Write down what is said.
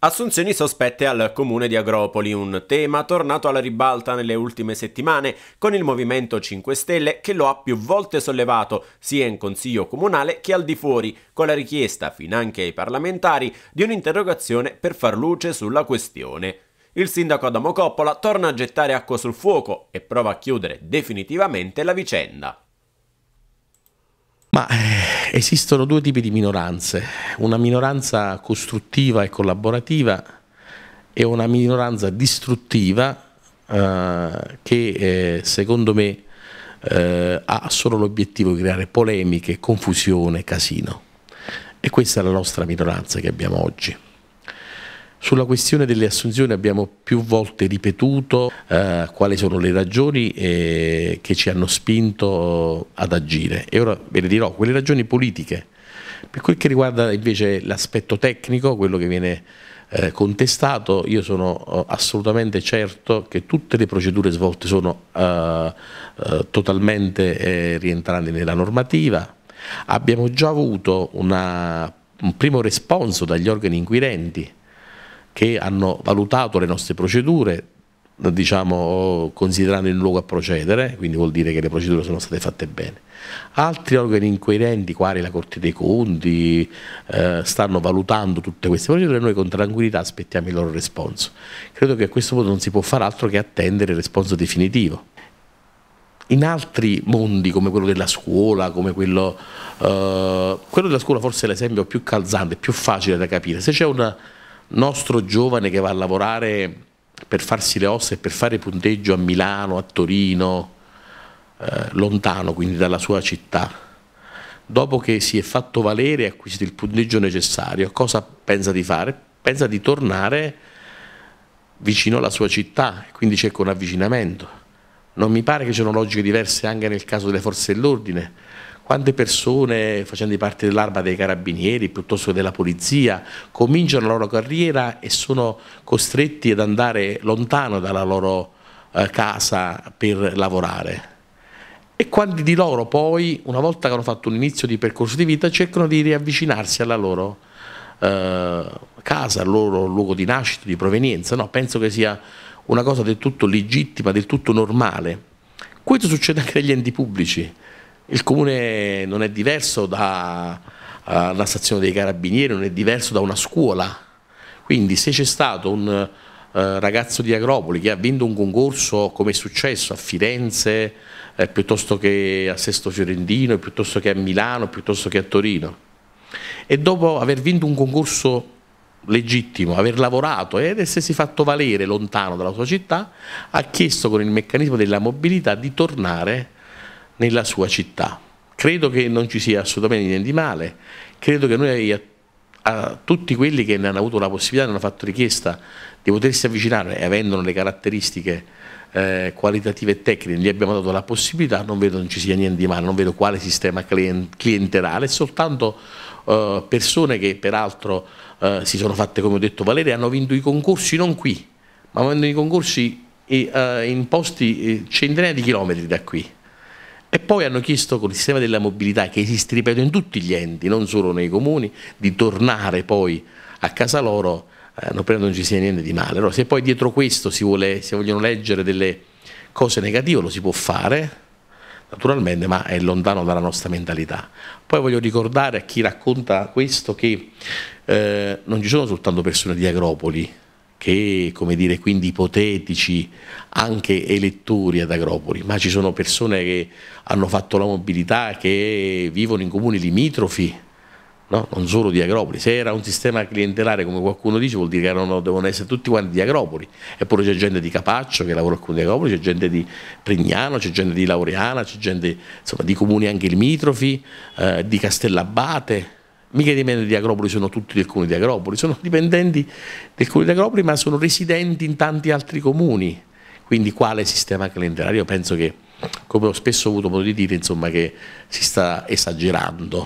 Assunzioni sospette al comune di Agropoli, un tema tornato alla ribalta nelle ultime settimane con il Movimento 5 Stelle che lo ha più volte sollevato sia in Consiglio Comunale che al di fuori, con la richiesta, finanche ai parlamentari, di un'interrogazione per far luce sulla questione. Il sindaco Adamo Coppola torna a gettare acqua sul fuoco e prova a chiudere definitivamente la vicenda. Ma eh, Esistono due tipi di minoranze, una minoranza costruttiva e collaborativa e una minoranza distruttiva eh, che eh, secondo me eh, ha solo l'obiettivo di creare polemiche, confusione, casino. E questa è la nostra minoranza che abbiamo oggi. Sulla questione delle assunzioni abbiamo più volte ripetuto eh, quali sono le ragioni eh, che ci hanno spinto eh, ad agire e ora ve le dirò, quelle ragioni politiche. Per quel che riguarda invece l'aspetto tecnico, quello che viene eh, contestato, io sono eh, assolutamente certo che tutte le procedure svolte sono eh, totalmente rientranti nella normativa. Abbiamo già avuto una, un primo responso dagli organi inquirenti che hanno valutato le nostre procedure, diciamo, considerando il luogo a procedere, quindi vuol dire che le procedure sono state fatte bene. Altri organi inquirenti, quali la Corte dei Conti, eh, stanno valutando tutte queste procedure e noi con tranquillità aspettiamo il loro responso. Credo che a questo punto non si può fare altro che attendere il responso definitivo. In altri mondi come quello della scuola, come quello, eh, quello della scuola forse è l'esempio più calzante, più facile da capire. Se c'è una, nostro giovane che va a lavorare per farsi le ossa e per fare punteggio a Milano, a Torino, eh, lontano quindi dalla sua città, dopo che si è fatto valere e acquisito il punteggio necessario, cosa pensa di fare? Pensa di tornare vicino alla sua città, quindi cerca un avvicinamento non mi pare che ci siano logiche diverse anche nel caso delle forze dell'ordine. Quante persone facendo parte dell'arma dei carabinieri piuttosto che della polizia cominciano la loro carriera e sono costretti ad andare lontano dalla loro eh, casa per lavorare. E quanti di loro poi, una volta che hanno fatto un inizio di percorso di vita, cercano di riavvicinarsi alla loro eh, casa, al loro luogo di nascita, di provenienza. No, penso che sia una cosa del tutto legittima, del tutto normale. Questo succede anche negli enti pubblici. Il comune non è diverso dalla eh, uh, stazione dei carabinieri, non è diverso da una scuola. Quindi se c'è stato un eh, ragazzo di Agropoli che ha vinto un concorso come è successo a Firenze, eh, piuttosto che a Sesto Fiorentino, piuttosto che a Milano, piuttosto che a Torino, e dopo aver vinto un concorso legittimo aver lavorato ed essersi fatto valere lontano dalla sua città, ha chiesto con il meccanismo della mobilità di tornare nella sua città. Credo che non ci sia assolutamente niente di male, credo che noi a, a tutti quelli che ne hanno avuto la possibilità, ne hanno fatto richiesta di potersi avvicinare e avendo le caratteristiche eh, qualitative e tecniche, gli abbiamo dato la possibilità, non vedo non ci sia niente di male, non vedo quale sistema clientelare, soltanto eh, persone che peraltro eh, si sono fatte, come ho detto Valeria, hanno vinto i concorsi non qui, ma hanno vinto i concorsi eh, in posti eh, centinaia di chilometri da qui. E poi hanno chiesto con il sistema della mobilità, che esiste, ripeto, in tutti gli enti, non solo nei comuni, di tornare poi a casa loro eh, non prendo non ci sia niente di male. Allora, se poi dietro questo si, vuole, si vogliono leggere delle cose negative, lo si può fare, naturalmente, ma è lontano dalla nostra mentalità. Poi voglio ricordare a chi racconta questo che eh, non ci sono soltanto persone di Agropoli, che come dire quindi ipotetici anche elettori ad Agropoli, ma ci sono persone che hanno fatto la mobilità, che vivono in comuni limitrofi, no? non solo di Agropoli. Se era un sistema clientelare come qualcuno dice vuol dire che erano, devono essere tutti quanti di Agropoli, eppure c'è gente di Capaccio che lavora con di Agropoli, c'è gente di Prignano, c'è gente di Laureana, c'è gente insomma, di comuni anche limitrofi, eh, di Castellabate. Mica i dipendenti di Agropoli sono tutti del comune di Agropoli, sono dipendenti del comune di Agropoli ma sono residenti in tanti altri comuni. Quindi quale sistema clientelare? Io penso che, come ho spesso avuto modo di dire, insomma, che si sta esagerando.